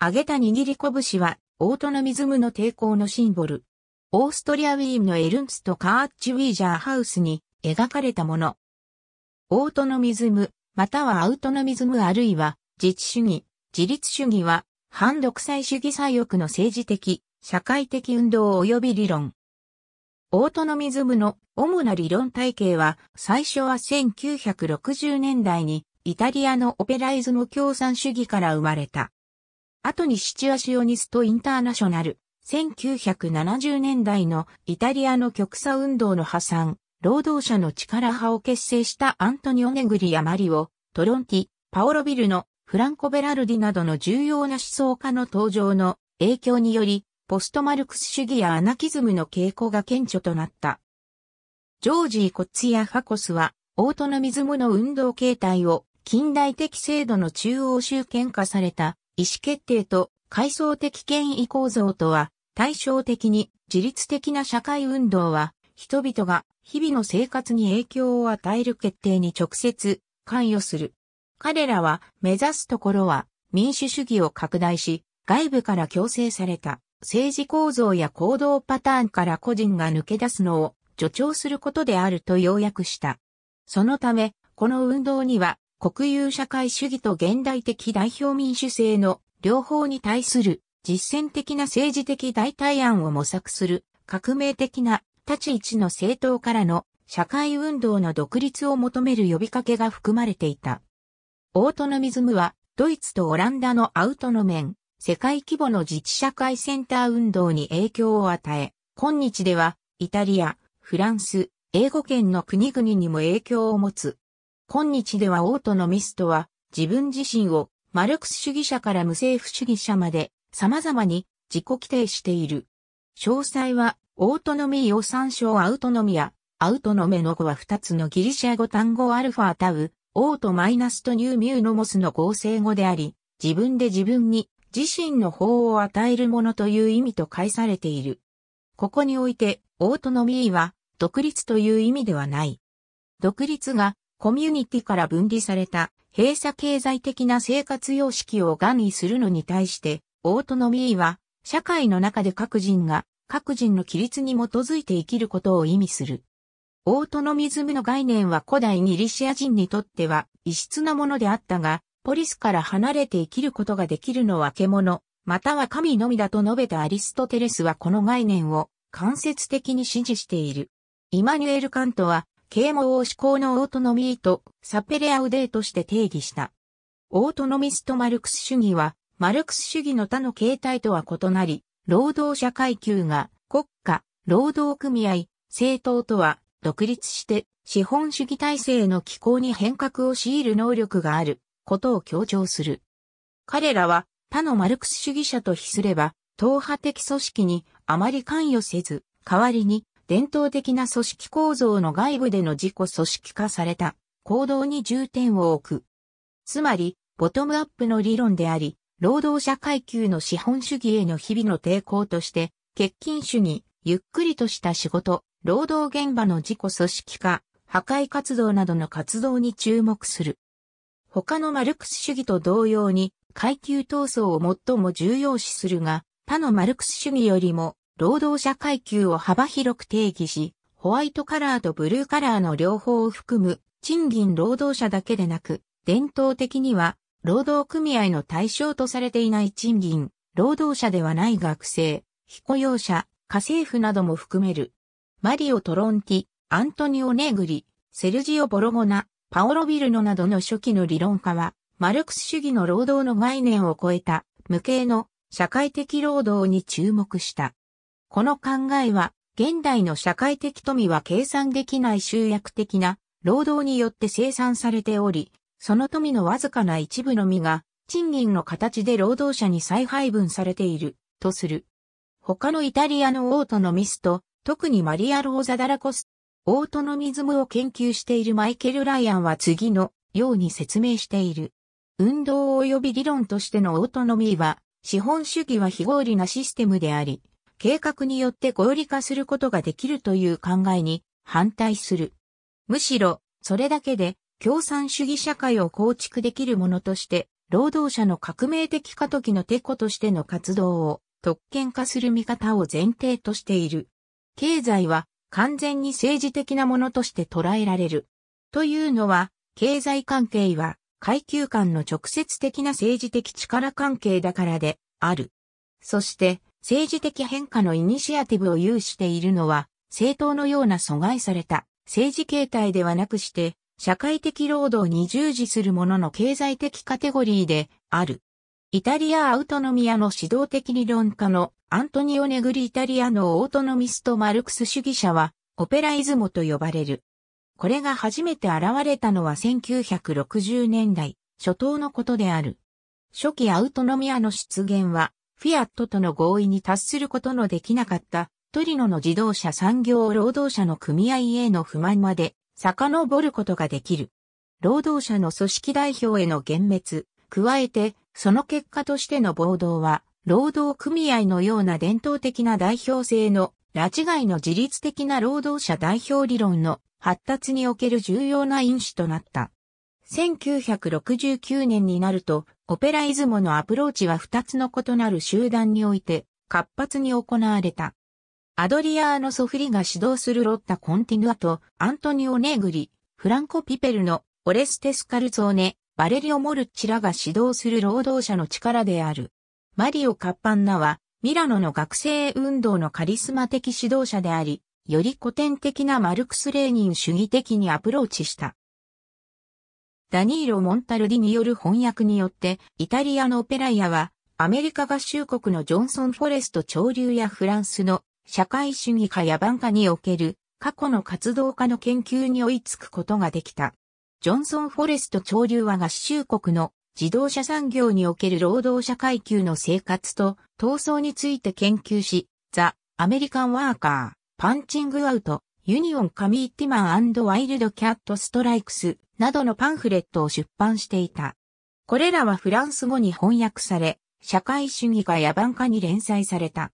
揚げた握り拳は、オートノミズムの抵抗のシンボル。オーストリアウィーンのエルンスト・カーッチ・ウィージャーハウスに描かれたもの。オートノミズム、またはアウトノミズムあるいは、自治主義、自立主義は、反独裁主義左翼の政治的、社会的運動及び理論。オートノミズムの主な理論体系は、最初は1960年代にイタリアのオペライズム共産主義から生まれた。後にシチュアシオニストインターナショナル、1970年代のイタリアの極左運動の破産、労働者の力派を結成したアントニオ・ネグリやマリオ、トロンティ、パオロ・ビルのフランコ・ベラルディなどの重要な思想家の登場の影響により、ポストマルクス主義やアナキズムの傾向が顕著となった。ジョージー・コッツやファコスは、オートノミズムの運動形態を近代的制度の中央集権化された意思決定と階層的権威構造とは、対照的に自律的な社会運動は、人々が日々の生活に影響を与える決定に直接関与する。彼らは目指すところは民主主義を拡大し、外部から強制された政治構造や行動パターンから個人が抜け出すのを助長することであると要約した。そのため、この運動には国有社会主義と現代的代表民主制の両方に対する実践的な政治的代替案を模索する革命的な立ち位置の政党からの社会運動の独立を求める呼びかけが含まれていた。オートノミズムはドイツとオランダのアウトノメン、世界規模の自治社会センター運動に影響を与え、今日ではイタリア、フランス、英語圏の国々にも影響を持つ今日ではオートのミストは、自分自身をマルクス主義者から無政府主義者まで様々に自己規定している。詳細は、オートノミーを参照アウトノミア、アウトノメの語は2つのギリシャ語単語アルファタウ、オートマイナスとニューミューノモスの合成語であり、自分で自分に自身の法を与えるものという意味と解されている。ここにおいて、オートノミーは独立という意味ではない。独立がコミュニティから分離された閉鎖経済的な生活様式を願意するのに対して、オートノミーは社会の中で各人が各人の規律に基づいて生きることを意味する。オートノミズムの概念は古代ギリシア人にとっては異質なものであったが、ポリスから離れて生きることができるのは獣、または神のみだと述べたアリストテレスはこの概念を間接的に支持している。イマニュエル・カントは啓蒙を思考のオートノミーとサペレアウデーとして定義した。オートノミストマルクス主義は、マルクス主義の他の形態とは異なり、労働者階級が国家、労働組合、政党とは独立して資本主義体制の機構に変革を強いる能力があることを強調する。彼らは他のマルクス主義者と比すれば、党派的組織にあまり関与せず、代わりに伝統的な組織構造の外部での自己組織化された行動に重点を置く。つまり、ボトムアップの理論であり、労働者階級の資本主義への日々の抵抗として、欠勤主義、ゆっくりとした仕事、労働現場の自己組織化、破壊活動などの活動に注目する。他のマルクス主義と同様に階級闘争を最も重要視するが、他のマルクス主義よりも労働者階級を幅広く定義し、ホワイトカラーとブルーカラーの両方を含む賃金労働者だけでなく、伝統的には労働組合の対象とされていない賃金、労働者ではない学生、非雇用者、家政婦なども含める。マリオ・トロンティ、アントニオ・ネグリ、セルジオ・ボロゴナ、パオロ・ビルノなどの初期の理論家は、マルクス主義の労働の概念を超えた無形の社会的労働に注目した。この考えは、現代の社会的富は計算できない集約的な労働によって生産されており、その富のわずかな一部のみが、賃金の形で労働者に再配分されている、とする。他のイタリアのオートのミスと、特にマリア・ローザ・ダラコス、オートノミズムを研究しているマイケル・ライアンは次のように説明している。運動及び理論としてのオートノミーは、資本主義は非合理なシステムであり、計画によって合理化することができるという考えに反対する。むしろ、それだけで共産主義社会を構築できるものとして、労働者の革命的過渡期のテコとしての活動を特権化する見方を前提としている。経済は完全に政治的なものとして捉えられる。というのは、経済関係は階級間の直接的な政治的力関係だからである。そして、政治的変化のイニシアティブを有しているのは、政党のような阻害された政治形態ではなくして、社会的労働に従事する者の経済的カテゴリーである。イタリア・アウトノミアの指導的理論家のアントニオ・ネグリ・イタリアのオートノミスト・マルクス主義者は、オペライズモと呼ばれる。これが初めて現れたのは1960年代初頭のことである。初期アウトノミアの出現は、フィアットとの合意に達することのできなかったトリノの自動車産業労働者の組合への不満まで遡ることができる。労働者の組織代表への幻滅、加えてその結果としての暴動は、労働組合のような伝統的な代表性の、拉致外の自律的な労働者代表理論の発達における重要な因子となった。1969年になると、オペライズモのアプローチは2つの異なる集団において活発に行われた。アドリアーノ・ソフリが指導するロッタ・コンティヌアとアントニオ・ネーグリ、フランコ・ピペルのオレステス・カルツォーネ、バレリオ・モルッチらが指導する労働者の力である。マリオ・カッパンナはミラノの学生運動のカリスマ的指導者であり、より古典的なマルクス・レーニン主義的にアプローチした。ダニーロ・モンタルディによる翻訳によって、イタリアのオペラ屋は、アメリカ合衆国のジョンソン・フォレスト潮流やフランスの社会主義化や文化における過去の活動家の研究に追いつくことができた。ジョンソン・フォレスト潮流は合衆国の自動車産業における労働者階級の生活と闘争について研究し、ザ・アメリカン・ワーカー、パンチング・アウト、ユニオン・カミーティマンワイルド・キャット・ストライクスなどのパンフレットを出版していた。これらはフランス語に翻訳され、社会主義が野蛮化に連載された。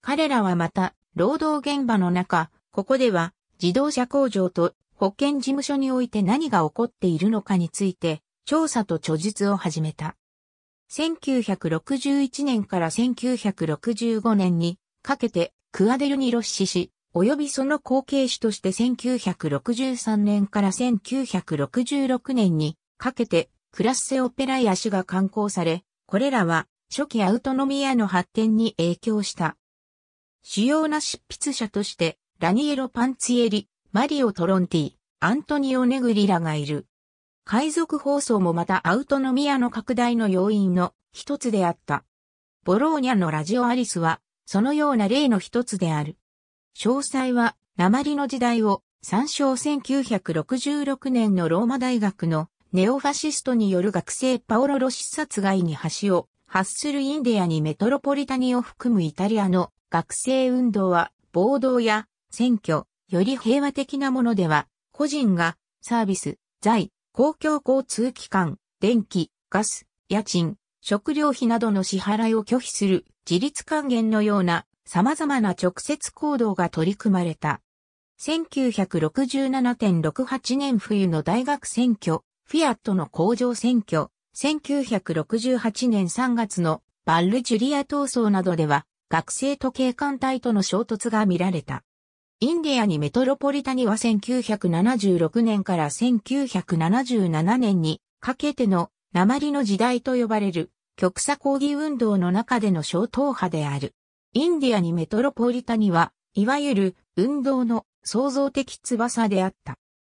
彼らはまた、労働現場の中、ここでは自動車工場と保険事務所において何が起こっているのかについて、調査と著述を始めた。1961年から1965年にかけてクアデルにロッシ氏、及びその後継手として1963年から1966年にかけてクラッセオペラや種が刊行され、これらは初期アウトノミアの発展に影響した。主要な執筆者として、ラニエロ・パンツィエリ、マリオ・トロンティ、アントニオ・ネグリラがいる。海賊放送もまたアウトノミアの拡大の要因の一つであった。ボローニャのラジオアリスは、そのような例の一つである。詳細は、鉛の時代を参照1966年のローマ大学のネオファシストによる学生パオロ・ロシ殺害に橋を発するインディアにメトロポリタニを含むイタリアの学生運動は暴動や選挙、より平和的なものでは、個人がサービス、財、公共交通機関、電気、ガス、家賃、食料費などの支払いを拒否する自立還元のような様々な直接行動が取り組まれた。1967.68年冬の大学選挙、フィアットの工場選挙、1968年3月のバッル・ジュリア闘争などでは、学生と警官隊との衝突が見られた。インディアにメトロポリタニは1976年から1977年にかけての鉛の時代と呼ばれる極左抗議運動の中での小党派である。インディアにメトロポリタには、いわゆる運動の創造的翼であった。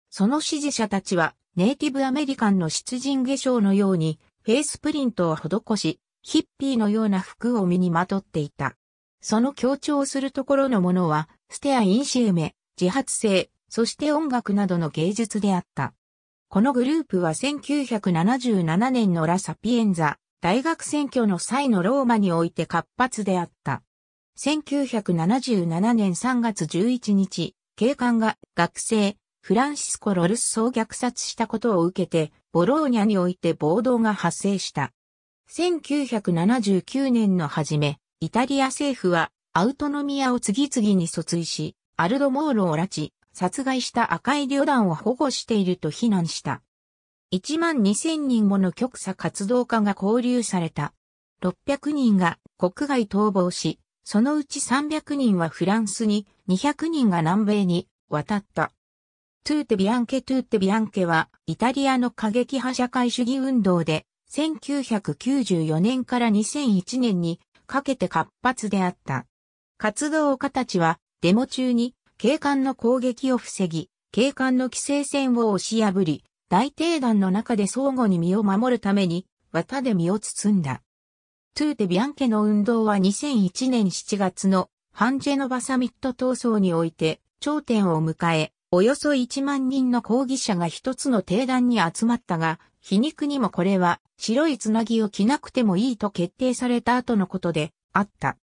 その支持者たちは、ネイティブアメリカンの出陣化粧のように、フェイスプリントを施し、ヒッピーのような服を身にまとっていた。その強調するところのものは、ステア・インシエメ、自発性、そして音楽などの芸術であった。このグループは1977年のラ・サピエンザ、大学選挙の際のローマにおいて活発であった。1977年3月11日、警官が学生、フランシスコ・ロルスを虐殺したことを受けて、ボローニャにおいて暴動が発生した。1979年の初め、イタリア政府はアウトノミアを次々に訴追し、アルド・モールを拉致、殺害した赤い旅団を保護していると非難した。1万2000人もの極左活動家が交流された。600人が国外逃亡し、そのうち300人はフランスに、200人が南米に渡った。トゥーテビアンケ・トゥーテビアンケは、イタリアの過激派社会主義運動で、1994年から2001年にかけて活発であった。活動家たちは、デモ中に、警官の攻撃を防ぎ、警官の規制線を押し破り、大帝団の中で相互に身を守るために、綿で身を包んだ。トゥーテ・ビアンケの運動は2001年7月のハンジェノバサミット闘争において頂点を迎え、およそ1万人の抗議者が一つの定団に集まったが、皮肉にもこれは白いつなぎを着なくてもいいと決定された後のことであった。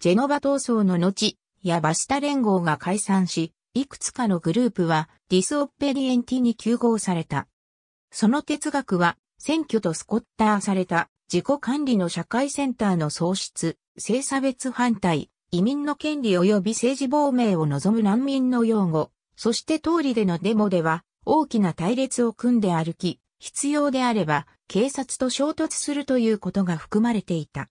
ジェノバ闘争の後、ヤバスタ連合が解散し、いくつかのグループはディスオッペリエンティに休合された。その哲学は選挙とスコッターされた自己管理の社会センターの創出、性差別反対、移民の権利及び政治亡命を望む難民の擁護、そして通りでのデモでは、大きな隊列を組んで歩き、必要であれば、警察と衝突するということが含まれていた。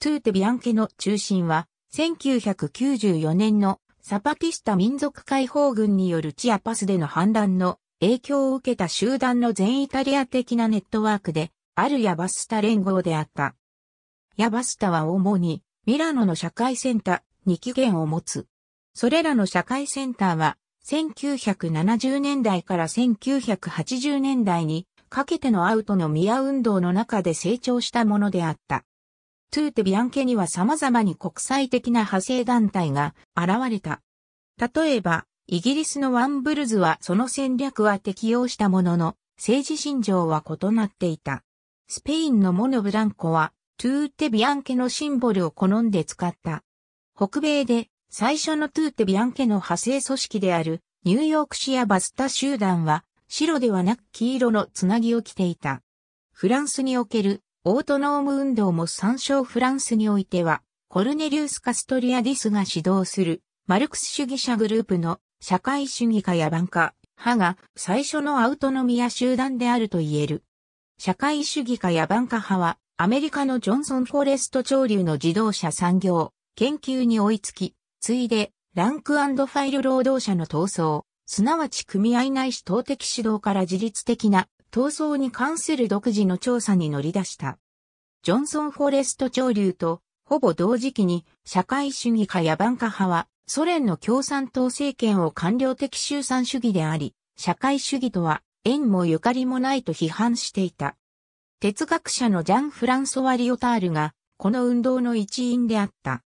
トゥーテ・ビアンケの中心は、1994年のサパティスタ民族解放軍によるチアパスでの反乱の影響を受けた集団の全イタリア的なネットワークで、あるヤバスタ連合であった。ヤバスタは主にミラノの社会センターに起源を持つ。それらの社会センターは1970年代から1980年代にかけてのアウトのミア運動の中で成長したものであった。トゥーテビアンケには様々に国際的な派生団体が現れた。例えば、イギリスのワンブルズはその戦略は適用したものの、政治信条は異なっていた。スペインのモノブランコは、トゥーテビアンケのシンボルを好んで使った。北米で最初のトゥーテビアンケの派生組織であるニューヨーク市やバスタ集団は白ではなく黄色のつなぎを着ていた。フランスにおけるオートノーム運動も参照フランスにおいてはコルネリウス・カストリアディスが指導するマルクス主義者グループの社会主義家や番家派が最初のアウトノミア集団であると言える。社会主義化やバンカ派は、アメリカのジョンソン・フォレスト潮流の自動車産業、研究に追いつき、ついで、ランクファイル労働者の闘争、すなわち組合内視党的指導から自律的な闘争に関する独自の調査に乗り出した。ジョンソン・フォレスト潮流と、ほぼ同時期に、社会主義化やバンカ派は、ソ連の共産党政権を官僚的集産主義であり、社会主義とは縁もゆかりもないと批判していた。哲学者のジャン・フランソワ・リオタールが、この運動の一員であった。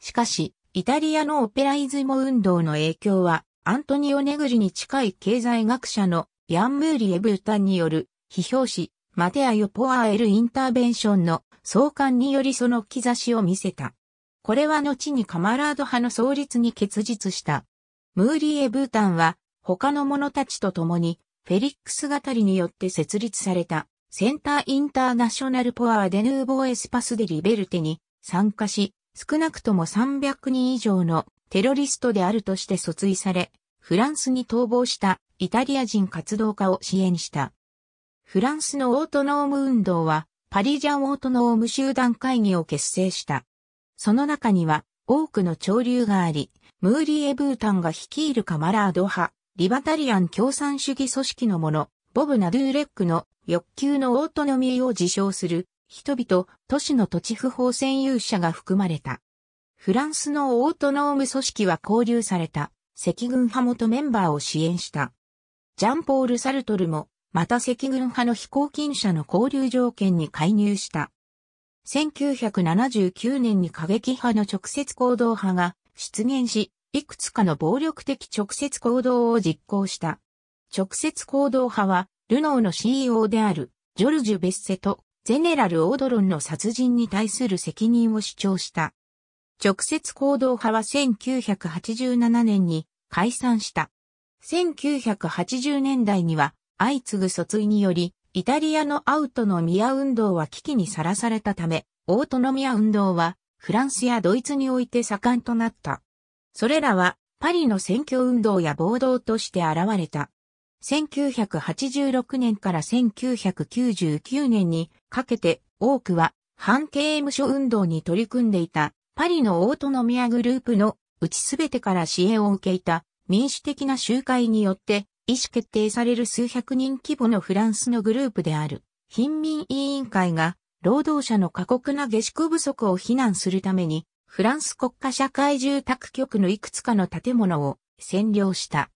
しかし、イタリアのオペライズモ運動の影響は、アントニオ・ネグリに近い経済学者のヤン・ムーリ・エブータンによる、批評誌、マテア・ヨ・ポアーエル・インターベンションの創刊によりその兆しを見せた。これは後にカマラード派の創立に結実した。ムーリエブータンは他の者たちと共にフェリックス語りによって設立されたセンターインターナショナルポアーデヌーボーエスパスデリベルテに参加し、少なくとも300人以上のテロリストであるとして訴追され、フランスに逃亡したイタリア人活動家を支援した。フランスのオートノーム運動は、パリジャンオートノーム集団会議を結成した。その中には、多くの潮流があり、ムーリー・エブータンが率いるカマラード派、リバタリアン共産主義組織のもの、ボブ・ナドゥーレックの欲求のオートノミーを自称する人々、都市の土地不法占有者が含まれた。フランスのオートノーム組織は交流された赤軍派元メンバーを支援した。ジャンポール・サルトルも、また赤軍派の非公金者の交流条件に介入した。1979年に過激派の直接行動派が出現し、いくつかの暴力的直接行動を実行した。直接行動派は、ルノーの CEO である、ジョルジュ・ベッセと、ゼネラル・オードロンの殺人に対する責任を主張した。直接行動派は1987年に解散した。1980年代には相次ぐ訴追により、イタリアのアウトノミア運動は危機にさらされたため、オートノミア運動はフランスやドイツにおいて盛んとなった。それらはパリの選挙運動や暴動として現れた。1986年から1999年にかけて多くは反刑務所運動に取り組んでいたパリのオートノミアグループのうちすべてから支援を受けいた民主的な集会によって意思決定される数百人規模のフランスのグループである貧民委員会が労働者の過酷な下宿不足を非難するためにフランス国家社会住宅局のいくつかの建物を占領した。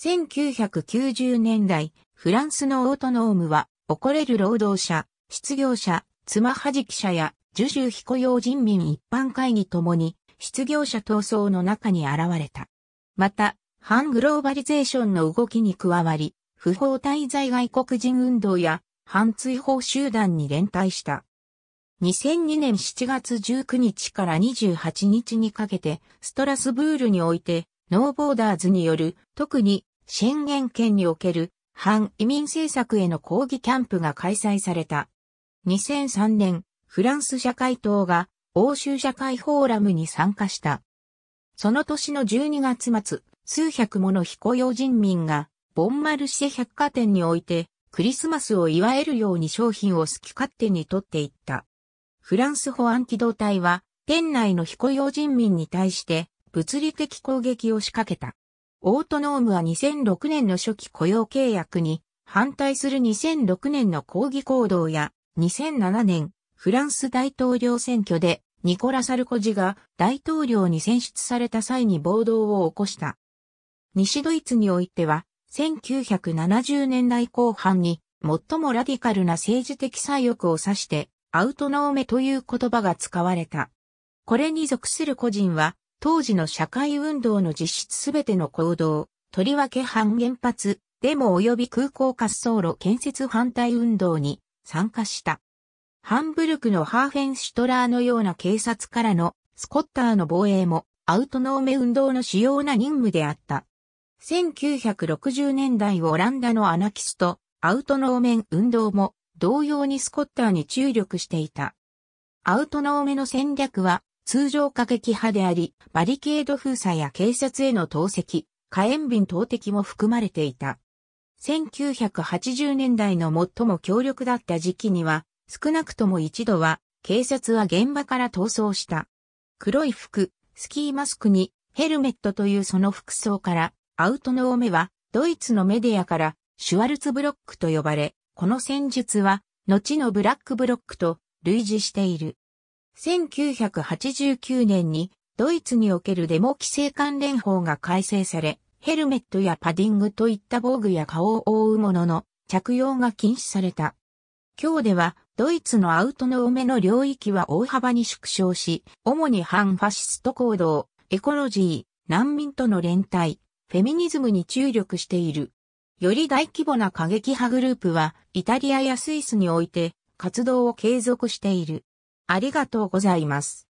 1990年代、フランスのオートノームは、怒れる労働者、失業者、妻はじき者や、受注非雇用人民一般会議ともに、失業者闘争の中に現れた。また、反グローバリゼーションの動きに加わり、不法滞在外国人運動や、反追放集団に連帯した。2002年7月19日から28日にかけて、ストラスブールにおいて、ノーボーダーズによる、特に、宣言権における、反移民政策への抗議キャンプが開催された。2003年、フランス社会党が、欧州社会フォーラムに参加した。その年の12月末、数百もの非雇用人民が、ボンマルシェ百貨店において、クリスマスを祝えるように商品を好き勝手に取っていった。フランス保安機動隊は、県内の非雇用人民に対して、物理的攻撃を仕掛けた。オートノームは2006年の初期雇用契約に、反対する2006年の抗議行動や、2007年、フランス大統領選挙で、ニコラ・サルコジが大統領に選出された際に暴動を起こした。西ドイツにおいては、1970年代後半に、最もラディカルな政治的左翼を指して、アウトノーメという言葉が使われた。これに属する個人は、当時の社会運動の実質すべての行動、とりわけ反原発、デモ及び空港滑走路建設反対運動に参加した。ハンブルクのハーフェンシュトラーのような警察からのスコッターの防衛もアウトノーメ運動の主要な任務であった。1960年代オランダのアナキスト、アウトノーメン運動も同様にスコッターに注力していた。アウトナオメの戦略は通常過激派であり、バリケード封鎖や警察への投石、火炎瓶投擲も含まれていた。1980年代の最も強力だった時期には、少なくとも一度は、警察は現場から逃走した。黒い服、スキーマスクに、ヘルメットというその服装から、アウトノーメは、ドイツのメディアから、シュワルツブロックと呼ばれ、この戦術は、後のブラックブロックと類似している。1989年にドイツにおけるデモ規制関連法が改正され、ヘルメットやパディングといった防具や顔を覆うものの着用が禁止された。今日ではドイツのアウトの多めの領域は大幅に縮小し、主に反ファシスト行動、エコロジー、難民との連帯、フェミニズムに注力している。より大規模な過激派グループは、イタリアやスイスにおいて活動を継続している。ありがとうございます。